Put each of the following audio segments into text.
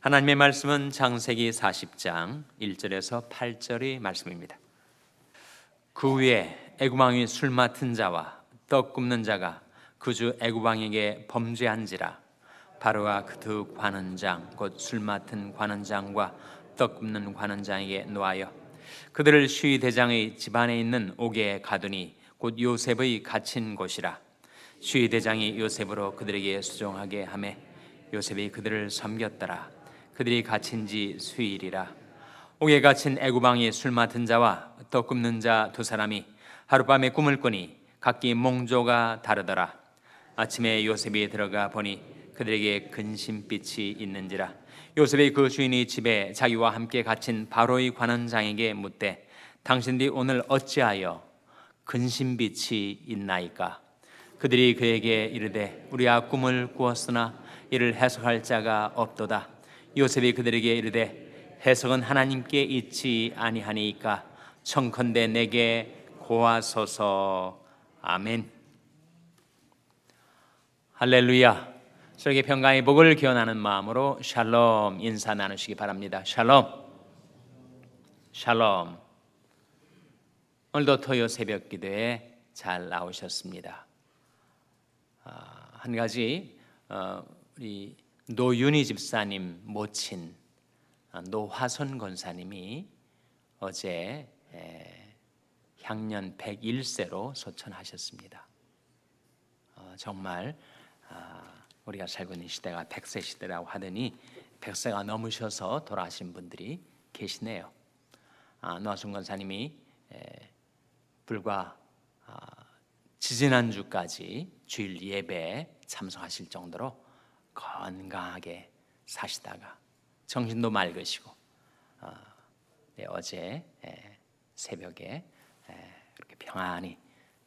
하나님의 말씀은 장세기 40장 1절에서 8절의 말씀입니다. 그 후에 애굽왕이 술 맡은 자와 떡 굽는 자가 그 주 애굽왕에게 범죄한지라 바로와 그두 관원장 곧 술 맡은 관원장과 떡 굽는 관원장에게 놓아여 그들을 시위 대장의 집안에 있는 옥에 가두니 곧 요셉의 갇힌 곳이라 시위 대장이 요셉으로 그들에게 수종하게 하매 요셉이 그들을 섬겼더라 그들이 갇힌 지 수일이라 옥에 갇힌 애구방이 술 맡은 자와 떡 굽는 자 두 사람이 하룻밤에 꿈을 꾸니 각기 몽조가 다르더라 아침에 요셉이 들어가 보니 그들에게 근심빛이 있는지라 요셉의 그 주인이 집에 자기와 함께 갇힌 바로의 관원장에게 묻되 당신들이 오늘 어찌하여 근심빛이 있나이까 그들이 그에게 이르되 우리가 꿈을 꾸었으나 이를 해석할 자가 없도다 요셉이 그들에게 이르되 해석은 하나님께 있지 아니하니까 청컨대 내게 고하소서 아멘 할렐루야 설계 평강의 복을 기원하는 마음으로 샬롬 인사 나누시기 바랍니다 샬롬 샬롬 오늘도 토요 새벽 기도에 잘 나오셨습니다 아, 한 가지 어, 우리 노윤희 집사님 모친 아, 노화선 권사님이 어제 향년 101세로 소천하셨습니다. 어, 정말 아, 우리가 살고 있는 시대가 100세 시대라고 하더니 100세가 넘으셔서 돌아가신 분들이 계시네요. 아, 노화선 권사님이 불과 지지난주까지 주일 예배에 참석하실 정도로 건강하게 사시다가 정신도 맑으시고 어, 네, 제 예, 새벽에 예, 이렇게 평안히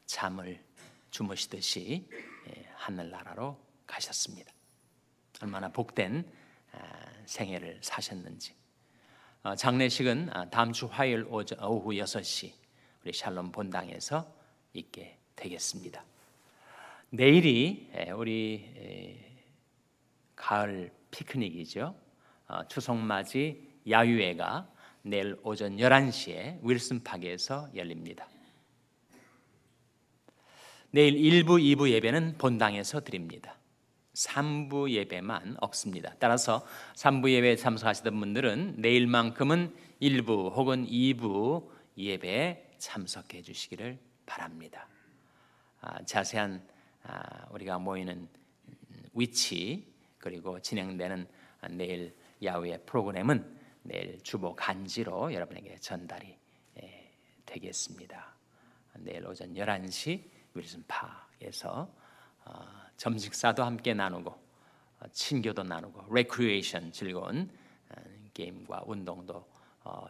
잠을 주무시듯이 예, 하늘나라로 가셨습니다. 얼마나 복된 아, 생애를 사셨는지. 어, 장례식은 아, 다음 주 화요일 오전, 오후 6시 우리 샬롬 본당에서 있게 되겠습니다. 내일이 우리 가을 피크닉이죠. 어, 추석맞이 야유회가 내일 오전 11시에 윌슨 파크에서 열립니다. 내일 1부, 2부 예배는 본당에서 드립니다. 3부 예배만 없습니다. 따라서 3부 예배에 참석하시던 분들은 내일만큼은 1부 혹은 2부 예배에 참석해 주시기를 바랍니다. 아, 자세한 아, 우리가 모이는 위치 그리고 진행되는 내일 야외 프로그램은 내일 주보 간지로 여러분에게 전달이 예, 되겠습니다. 내일 오전 11시 윌슨 파에서 어, 점식사도 함께 나누고 어, 친교도 나누고 레크리에이션 즐거운 어, 게임과 운동도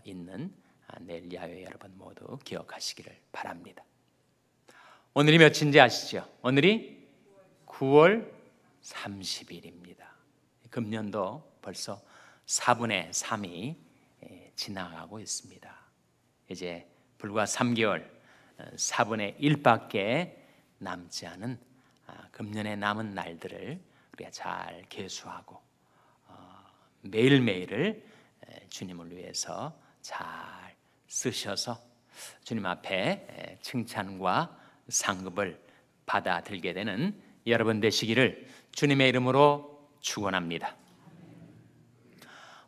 있는 아, 내일 야외 여러분 모두 기억하시기를 바랍니다. 오늘이 몇인지 아시죠? 오늘이 9월 30일입니다. 금년도 벌써 4분의 3이 예, 지나가고 있습니다. 이제 불과 3개월, 4분의 어, 1밖에 남지 않은 아, 금년에 남은 날들을 우리가 잘 계수하고 어, 매일매일을 주님을 위해서 잘 쓰셔서 주님 앞에 칭찬과 상급을 받아들게 되는 여러분 되시기를 주님의 이름으로 축원합니다.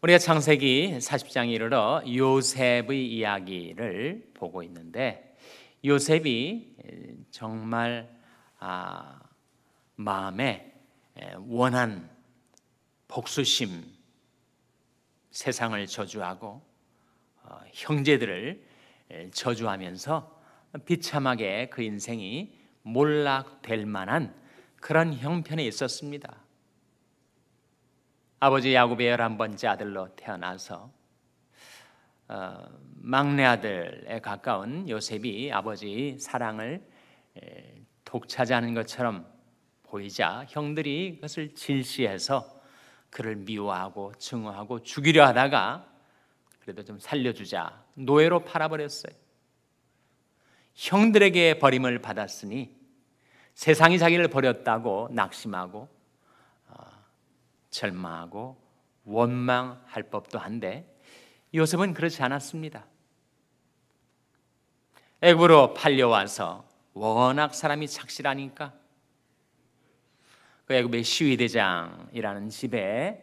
우리가 창세기 40장에 이르러 요셉의 이야기를 보고 있는데 요셉이 정말 아, 마음에 원한 복수심 세상을 저주하고 어, 형제들을 저주하면서 비참하게 그 인생이 몰락될 만한 그런 형편에 있었습니다. 아버지 야곱의 열한 번째 아들로 태어나서 어, 막내 아들에 가까운 요셉이 아버지 사랑을 독차지하는 것처럼 보이자 형들이 그것을 질시해서 그를 미워하고 증오하고 죽이려 하다가 그래도 좀 살려주자 노예로 팔아버렸어요. 형들에게 버림을 받았으니 세상이 자기를 버렸다고 낙심하고 어, 절망하고 원망할 법도 한데 요셉은 그렇지 않았습니다. 애굽으로 팔려와서 워낙 사람이 착실하니까 그 애굽의 시위대장이라는 집에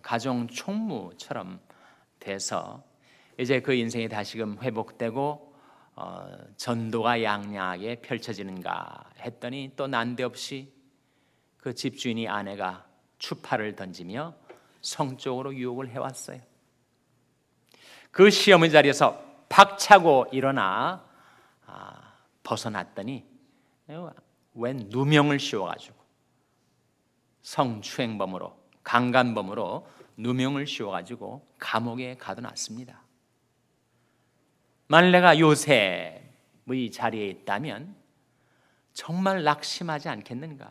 가정 총무처럼 돼서 이제 그 인생이 다시금 회복되고 어, 전도가 양양하게 펼쳐지는가 했더니 또 난데없이 그 집주인이 아내가 추파를 던지며 성적으로 유혹을 해왔어요. 그 시험의 자리에서 박차고 일어나 아, 벗어났더니 웬 누명을 씌워가지고 성추행범으로 강간범으로 누명을 씌워가지고 감옥에 가둬놨습니다. 만일 내가 요셉의 자리에 있다면 정말 낙심하지 않겠는가?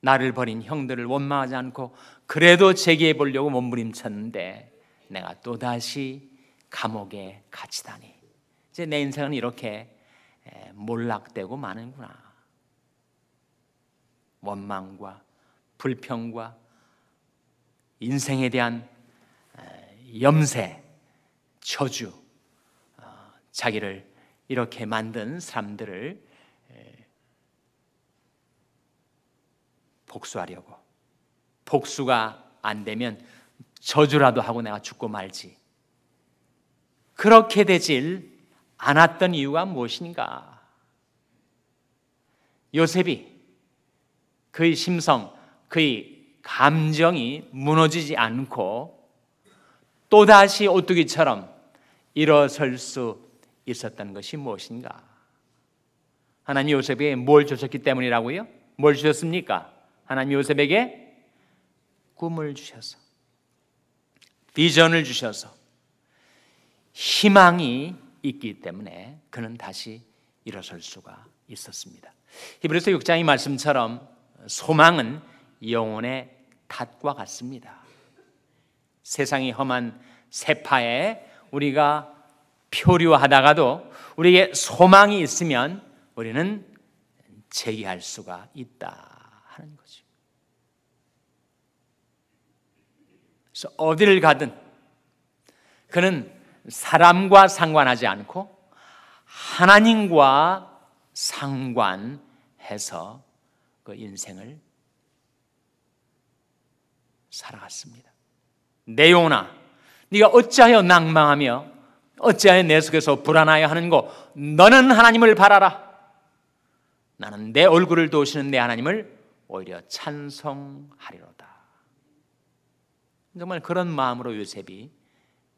나를 버린 형들을 원망하지 않고 그래도 재기해 보려고 몸부림쳤는데 내가 또다시 감옥에 갇히다니. 이제 내 인생은 이렇게 몰락되고 마는구나. 원망과 불평과 인생에 대한 염세, 저주, 자기를 이렇게 만든 사람들을 복수하려고 복수가 안 되면 저주라도 하고 내가 죽고 말지 그렇게 되질 않았던 이유가 무엇인가? 요셉이 그의 심성, 그의 감정이 무너지지 않고 또다시 오뚜기처럼 일어설 수 있었다는 것이 무엇인가? 하나님 요셉에게 뭘 주셨기 때문이라고요? 뭘 주셨습니까? 하나님 요셉에게 꿈을 주셔서 비전을 주셔서 희망이 있기 때문에 그는 다시 일어설 수가 있었습니다. 히브리서 6장의 말씀처럼 소망은 영혼의 탓과 같습니다. 세상이 험한 세파에 우리가 표류하다가도 우리에게 소망이 있으면 우리는 제기할 수가 있다 하는 거죠. 그래서 어디를 가든 그는 사람과 상관하지 않고 하나님과 상관해서 그 인생을 살아갔습니다. 내용아, 네가 어찌하여 낭망하며 어찌하여 내 속에서 불안하여 하는고 너는 하나님을 바라라. 나는 내 얼굴을 도우시는 내 하나님을 오히려 찬성하리로다 정말 그런 마음으로 요셉이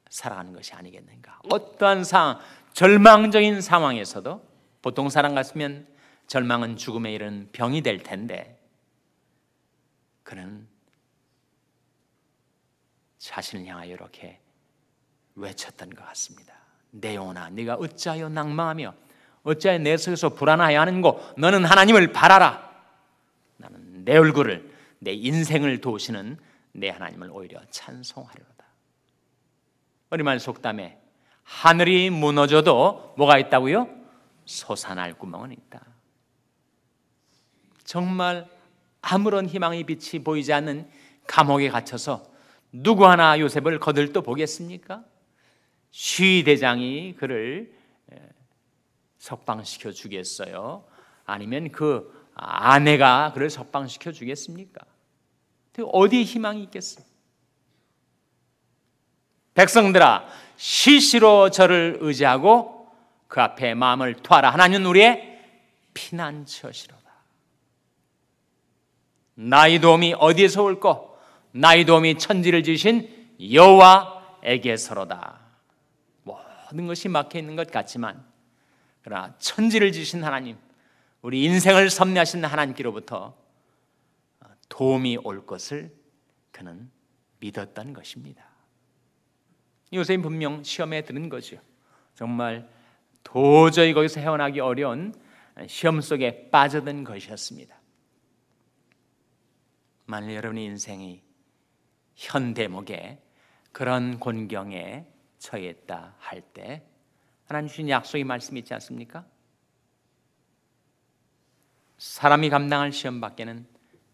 살아가는 것이 아니겠는가. 어떠한 상황, 절망적인 상황에서도 보통 사람 같으면 절망은 죽음에 이른 병이 될 텐데 그는 자신을 향하여 이렇게 외쳤던 것 같습니다. 내영혼 네가 어찌하여 낭망하며 어찌하여 내 속에서 불안하여 하는고 너는 하나님을 바라라. 나는 내 얼굴을 내 인생을 도우시는 내 하나님을 오히려 찬송하려다. 어리말 속담에 하늘이 무너져도 뭐가 있다고요? 솟아날 구멍은 있다. 정말 아무런 희망의 빛이 보이지 않는 감옥에 갇혀서 누구 하나 요셉을 거들떠 보겠습니까? 시위대장이 그를 석방시켜 주겠어요? 아니면 그 아내가 그를 석방시켜 주겠습니까? 어디에 희망이 있겠어요? 백성들아, 시시로 저를 의지하고 그 앞에 마음을 투하라. 하나님 우리의 피난처시로다. 나의 도움이 어디에서 올까? 나의 도움이 천지를 지신 여호와에게서로다. 모든 것이 막혀 있는 것 같지만 그러나 천지를 지신 하나님, 우리 인생을 섭리하신 하나님께로부터 어, 도움이 올 것을 그는 믿었던 것입니다. 요셉 분명 시험에 드는 거죠. 정말 도저히 거기서 헤어나기 어려운 시험 속에 빠져든 것이었습니다. 만일 여러분의 인생이 현대목에 그런 곤경에 처했다 할 때 하나님 주신 약속의 말씀이 있지 않습니까? 사람이 감당할 시험 밖에는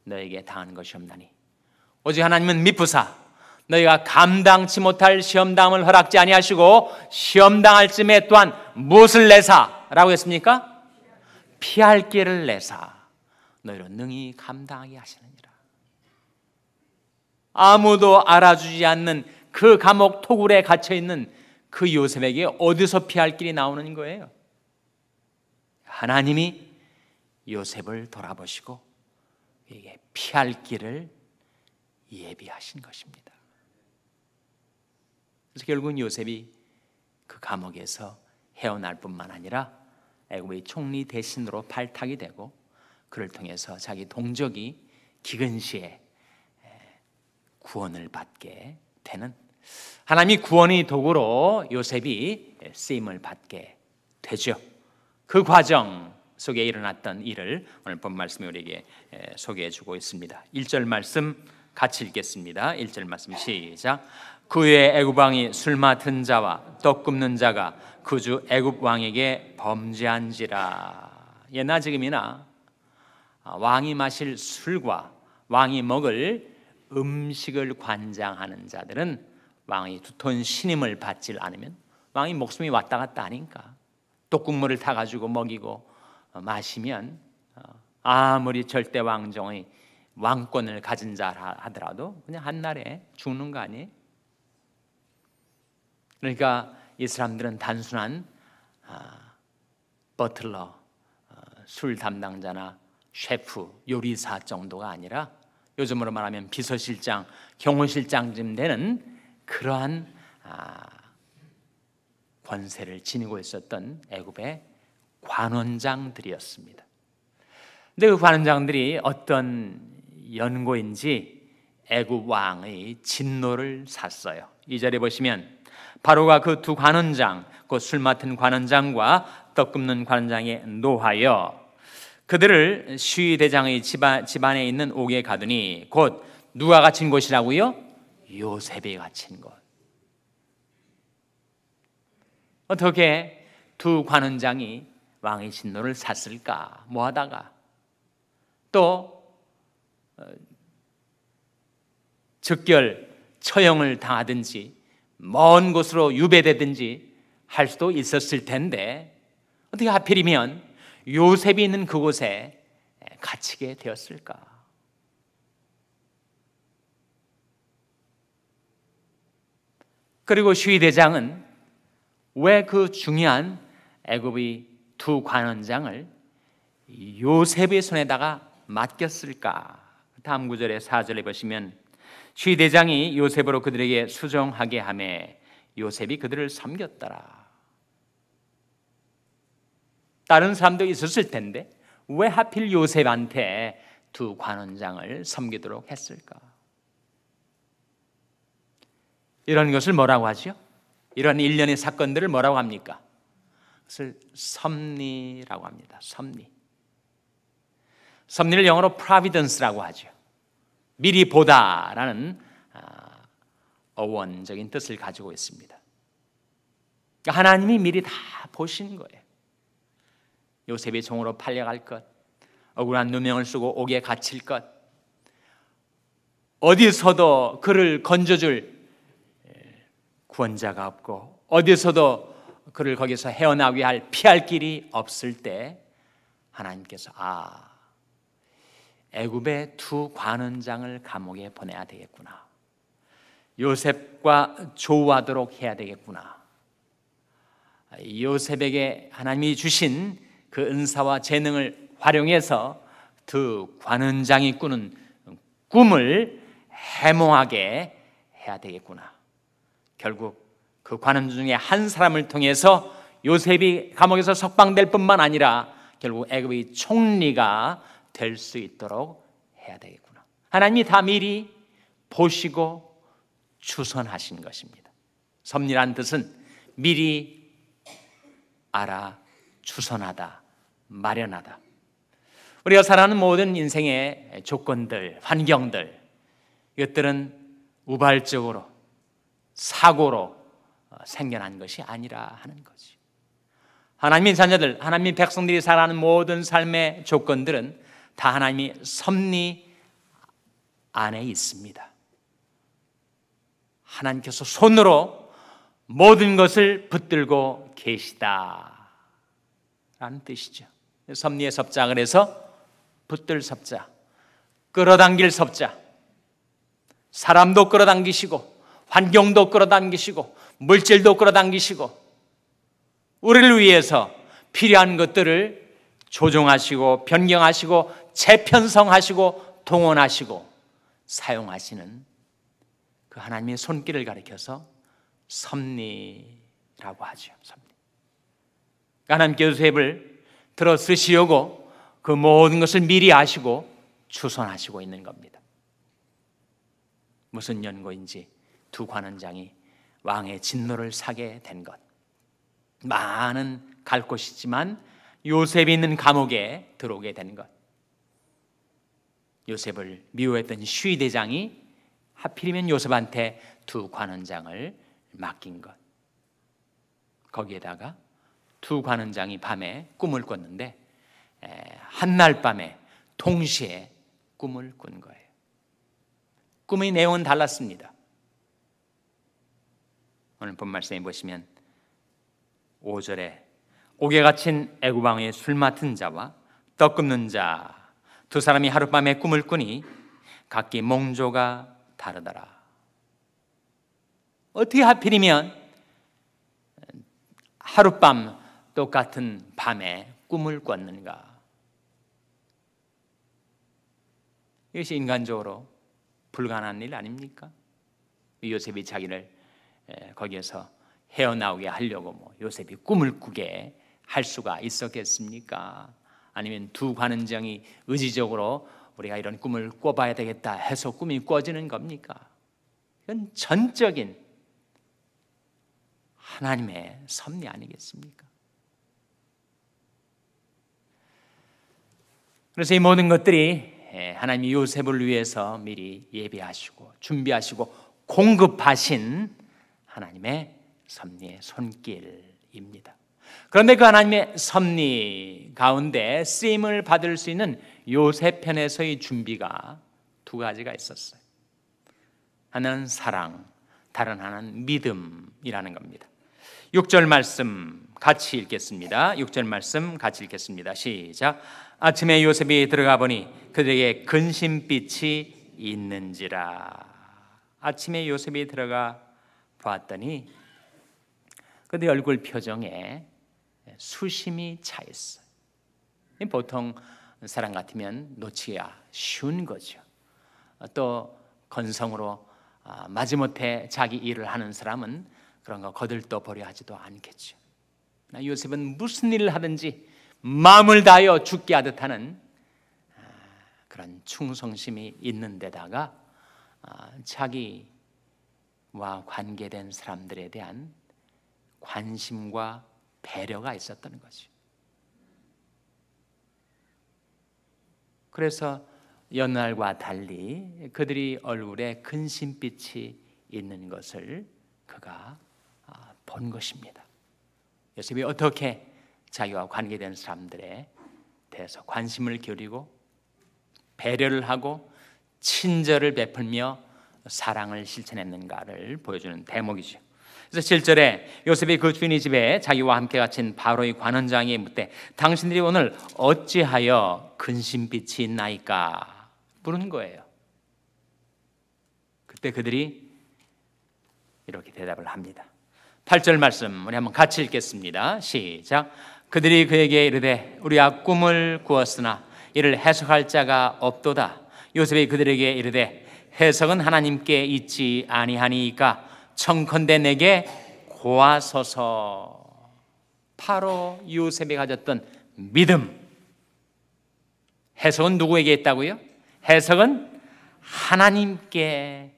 너에게 당한 것이 없나니 오직 하나님은 미쁘사 너희가 감당치 못할 시험 당함을 허락지 아니하시고 시험 당할 쯤에 또한 무엇을 내사라고 했습니까? 피할 길을 내사 너희로 능히 감당하게 하시느니라 아무도 알아주지 않는 그 감옥 토굴에 갇혀 있는 그 요셉에게 어디서 피할 길이 나오는 거예요? 하나님이 요셉을 돌아보시고 이게 피할 길을 예비하신 것입니다. 그래서 결국은 요셉이 그 감옥에서 헤어날 뿐만 아니라 애굽의 총리 대신으로 발탁이 되고 그를 통해서 자기 동족이 기근시에 구원을 받게 되는 하나님이 구원의 도구로 요셉이 쓰임을 받게 되죠. 그 과정 속에 일어났던 일을 오늘 본 말씀이 우리에게 소개해 주고 있습니다. 1절 말씀 같이 읽겠습니다. 1절 말씀 시작. 그후 애굽 왕이 술 맡은 자와 떡 굽는 자가 그 주 애굽 왕에게 범죄한지라. 예나 지금이나 아, 왕이 마실 술과 왕이 먹을 음식을 관장하는 자들은 왕이 두터운 신임을 받지 않으면 왕이 목숨이 왔다 갔다 하니까 독국물을 타 가지고 먹이고 어, 마시면 어, 아무리 절대 왕정의 왕권을 가진 자라 하더라도 그냥 한날에 죽는 거 아니에요? 그러니까 이 사람들은 단순한 아, 버틀러, 어, 술 담당자나 셰프, 요리사 정도가 아니라 요즘으로 말하면 비서실장, 경호실장쯤 되는 그러한 아, 권세를 지니고 있었던 애굽의 관원장들이었습니다. 근데 그 관원장들이 어떤 연고인지 애굽 왕의 진노를 샀어요. 이자리 보시면 바로가 그 두 관원장, 그술 맡은 관원장과 떡 굽는 관원장에 노하여 그들을 시위대장의 집안, 에 있는 옥에 가더니 곧 누가 갇힌 곳이라고요? 요셉이 갇힌 것. 어떻게 두 관원장이 왕의 진노를 샀을까? 뭐 하다가 또 어, 즉결 처형을 당하든지 먼 곳으로 유배되든지 할 수도 있었을 텐데 어떻게 하필이면 요셉이 있는 그곳에 갇히게 되었을까? 그리고 시위 대장은 왜 그 중요한 애굽의 두 관원장을 요셉의 손에다가 맡겼을까? 다음 구절의 4절에 보시면 슈이 대장이 요셉으로 그들에게 수종하게 함에 요셉이 그들을 섬겼더라. 다른 사람도 있었을 텐데 왜 하필 요셉한테 두 관원장을 섬기도록 했을까? 이런 것을 뭐라고 하죠? 이런 일련의 사건들을 뭐라고 합니까? 그것을 섭리라고 합니다. 섭리. 섭리를 영어로 providence라고 하죠. 미리 보다라는 아, 어원적인 뜻을 가지고 있습니다. 그러니까 하나님이 미리 다 보신 거예요. 요셉이 종으로 팔려갈 것, 억울한 누명을 쓰고 옥에 갇힐 것, 어디서도 그를 건져줄 구원자가 없고 어디서도 그를 거기서 헤어나게 할 피할 길이 없을 때 하나님께서 아 애굽의 두 관원장을 감옥에 보내야 되겠구나. 요셉과 조우하도록 해야 되겠구나. 요셉에게 하나님이 주신 그 은사와 재능을 활용해서 두 관원장이 꾸는 꿈을 해몽하게 해야 되겠구나. 결국 그관음 중에 한 사람을 통해서 요셉이 감옥에서 석방될 뿐만 아니라 결국 애굽의 총리가 될 수 있도록 해야 되겠구나. 하나님이 다 미리 보시고 주선하신 것입니다. 섭리란 뜻은 미리 알아 주선하다, 마련하다. 우리가 살아가는 모든 인생의 조건들, 환경들, 이것들은 우발적으로 사고로 어, 생겨난 것이 아니라 하는 거지. 하나님의 자녀들, 하나님의 백성들이 살아가는 모든 삶의 조건들은 다 하나님이 섭리 안에 있습니다. 하나님께서 손으로 모든 것을 붙들고 계시다. 라는 뜻이죠. 섭리의 섭자, 그래서 붙들 섭자, 끌어당길 섭자, 사람도 끌어당기시고, 환경도 끌어당기시고 물질도 끌어당기시고 우리를 위해서 필요한 것들을 조정하시고 변경하시고 재편성하시고 동원하시고 사용하시는 그 하나님의 손길을 가리켜서 섭리라고 하죠. 섭리. 하나님께서 을 들어 쓰시려고 그 모든 것을 미리 아시고 추선하시고 있는 겁니다. 무슨 연고인지 두 관원장이 왕의 진노를 사게 된 것. 많은 갈 곳이지만 요셉이 있는 감옥에 들어오게 된 것. 요셉을 미워했던 슈이 대장이 하필이면 요셉한테 두 관원장을 맡긴 것. 거기에다가 두 관원장이 밤에 꿈을 꿨는데 한날 밤에 동시에 꿈을 꾼 거예요. 꿈의 내용은 달랐습니다. 오늘 본 말씀에 보시면 5절에 옥에 갇힌 애구방의 술 맡은 자와 떡 굽는 자 두 사람이 하룻밤에 꿈을 꾸니 각기 몽조가 다르더라. 어떻게 하필이면 하룻밤 똑같은 밤에 꿈을 꿨는가? 이것이 인간적으로 불가능한 일 아닙니까? 요셉이 자기를 예, 거기에서 헤어나오게 하려고 뭐 요셉이 꿈을 꾸게 할 수가 있었겠습니까? 아니면 두 관원장이 의지적으로 우리가 이런 꿈을 꿔봐야 되겠다 해서 꿈이 꿔지는 겁니까? 이건 전적인 하나님의 섭리 아니겠습니까? 그래서 이 모든 것들이 예, 하나님이 요셉을 위해서 미리 예비하시고 준비하시고 공급하신 하나님의 섭리의 손길입니다. 그런데 그 하나님의 섭리 가운데 쓰임을 받을 수 있는 요셉 편에서의 준비가 두 가지가 있었어요. 하나는 사랑, 다른 하나는 믿음이라는 겁니다. 6절 말씀 같이 읽겠습니다. 6절 말씀 같이 읽겠습니다. 시작. 아침에 요셉이 들어가 보니 그들에게 근심빛이 있는지라. 아침에 요셉이 들어가 봤더니 그데 얼굴 표정에 수심이 차 있어요. 보통 사람 같으면 놓치야 쉬운 거죠. 또 건성으로 아, 마지못해 자기 일을 하는 사람은 그런 거 거들떠 버려 하지도 않겠죠. 아, 요셉은 무슨 일을 하든지 마음을 다하여 죽게 하듯 하는 아, 그런 충성심이 있는 데다가 자기 와 관계된 사람들에 대한 관심과 배려가 있었던 거죠. 그래서 연날과 달리 그들이 얼굴에 근심빛이 있는 것을 그가 아, 본 것입니다. 요셉이 어떻게 자기와 관계된 사람들에 대해서 관심을 기울이고 배려를 하고 친절을 베풀며 사랑을 실천했는가를 보여주는 대목이죠. 그래서 7절에 요셉이 그 주인의 집에 자기와 함께 갇힌 바로의 관원장이 묻되 당신들이 오늘 어찌하여 근심빛이 있나이까 물은 거예요. 그때 그들이 이렇게 대답을 합니다. 8절 말씀 우리 한번 같이 읽겠습니다. 시작. 그들이 그에게 이르되 우리가 꿈을 꾸었으나 이를 해석할 자가 없도다. 요셉이 그들에게 이르되 해석은 하나님께 있지 아니하니까 청컨대 내게 고아서서 바로 요셉이 가졌던 믿음 해석은 누구에게 있다고요? 해석은 하나님께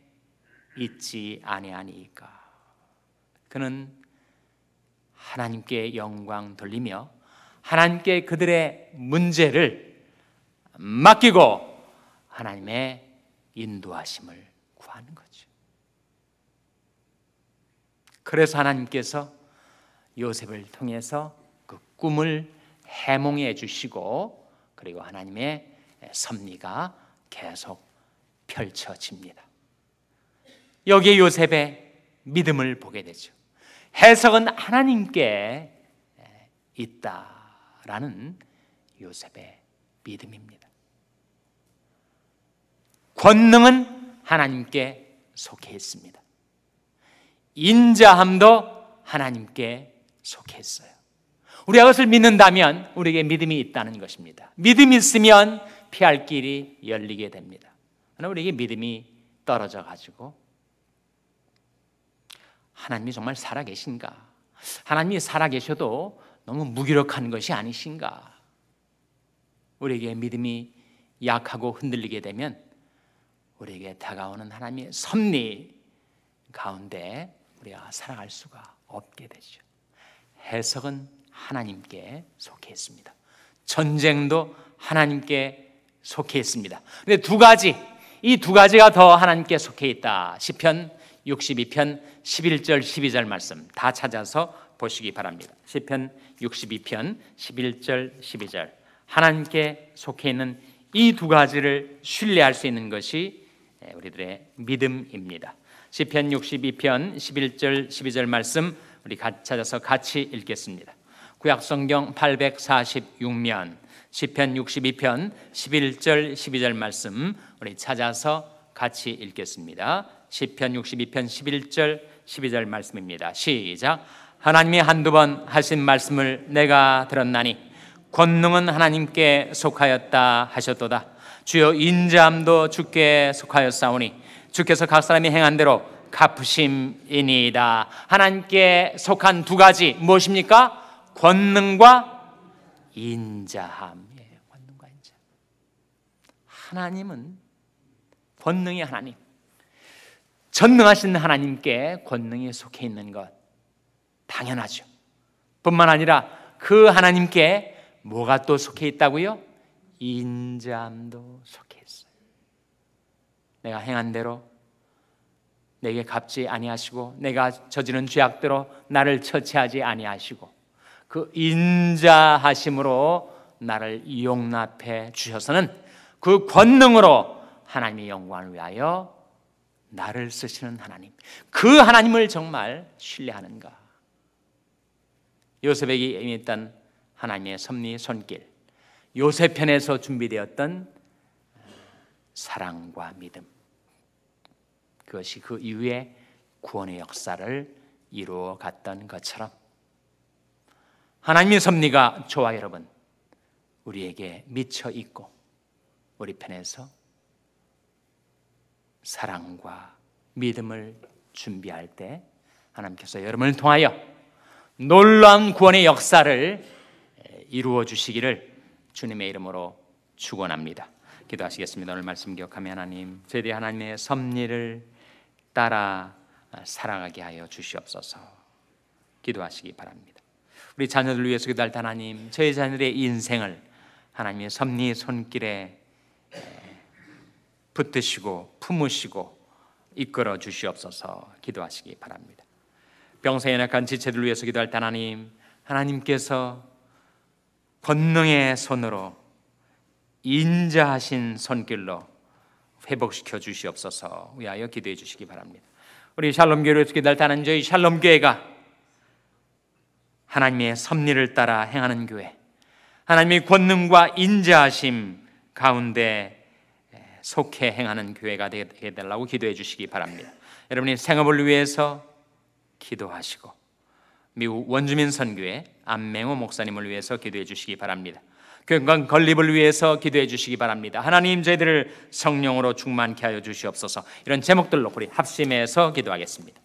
있지 아니하니까 그는 하나님께 영광 돌리며 하나님께 그들의 문제를 맡기고 하나님의 인도하심을 구하는 거죠. 그래서 하나님께서 요셉을 통해서 그 꿈을 해몽해 주시고 그리고 하나님의 섭리가 계속 펼쳐집니다. 여기에 요셉의 믿음을 보게 되죠. 해석은 하나님께 있다라는 요셉의 믿음입니다. 권능은 하나님께 속해 있습니다. 인자함도 하나님께 속했어요. 우리가 그것을 믿는다면 우리에게 믿음이 있다는 것입니다. 믿음이 있으면 피할 길이 열리게 됩니다. 그러나 우리에게 믿음이 떨어져 가지고 하나님이 정말 살아계신가? 하나님이 살아계셔도 너무 무기력한 것이 아니신가? 우리에게 믿음이 약하고 흔들리게 되면 우리에게 다가오는 하나님의 섭리 가운데 우리가 살아갈 수가 없게 되죠. 해석은 하나님께 속해 있습니다. 전쟁도 하나님께 속해 있습니다. 근데 두 가지 이 두 가지가 더 하나님께 속해 있다. 시편 62편 11절 12절 말씀 다 찾아서 보시기 바랍니다. 시편 62편 11절 12절 하나님께 속해 있는 이 두 가지를 신뢰할 수 있는 것이 예, 우리들의 믿음입니다. 시편 62편 11절 12절 말씀 우리 같이 찾아서 같이 읽겠습니다. 구약 성경 846면 시편 62편 11절 12절 말씀 우리 찾아서 같이 읽겠습니다. 시편 62편 11절 12절 말씀입니다. 시작. 하나님이 한두 번 하신 말씀을 내가 들었나니 권능은 하나님께 속하였다 하셨도다. 주여 인자함도 주께 속하였사오니 주께서 각 사람이 행한 대로 갚으심이니이다. 하나님께 속한 두 가지 무엇입니까? 권능과 인자함이에요. 예, 권능과 인자. 하나님은 권능의 하나님. 전능하신 하나님께 권능이 속해 있는 것 당연하죠. 뿐만 아니라 그 하나님께 뭐가 또 속해 있다고요? 인자함도 속해 있어요. 내가 행한 대로 내게 갚지 아니하시고 내가 저지른 죄악대로 나를 처치하지 아니하시고 그 인자하심으로 나를 용납해 주셔서는 그 권능으로 하나님의 영광을 위하여 나를 쓰시는 하나님 그 하나님을 정말 신뢰하는가 요셉에게 임했던 하나님의 섭리 손길 요새 편에서 준비되었던 사랑과 믿음. 그것이 그 이후에 구원의 역사를 이루어 갔던 것처럼 하나님의 섭리가 저와 여러분 우리에게 미쳐 있고 우리 편에서 사랑과 믿음을 준비할 때 하나님께서 여러분을 통하여 놀라운 구원의 역사를 이루어 주시기를 주님의 이름으로 축원합니다. 기도하시겠습니다. 오늘 말씀 기억하며 하나님, 저희 하나님의 섭리를 따라 살아가게 하여 주시옵소서. 기도하시기 바랍니다. 우리 자녀들 위해서 기도할 하나님, 저희 자녀들의 인생을 하나님의 섭리의 손길에 붙드시고 품으시고 이끌어 주시옵소서. 기도하시기 바랍니다. 병세 연약한 지체들 위해서 기도할 하나님, 하나님께서 권능의 손으로 인자하신 손길로 회복시켜 주시옵소서 위하여 기도해 주시기 바랍니다. 우리 샬롬교회를 어떻게 달는 저희 샬롬교회가 하나님의 섭리를 따라 행하는 교회, 하나님의 권능과 인자하심 가운데 속해 행하는 교회가 되게 달라고 기도해 주시기 바랍니다. 여러분이 생업을 위해서 기도하시고 미국 원주민 선교회 안맹호 목사님을 위해서 기도해 주시기 바랍니다. 경건 건립을 위해서 기도해 주시기 바랍니다. 하나님 저희들을 성령으로 충만케 하여 주시옵소서. 이런 제목들로 우리 합심해서 기도하겠습니다.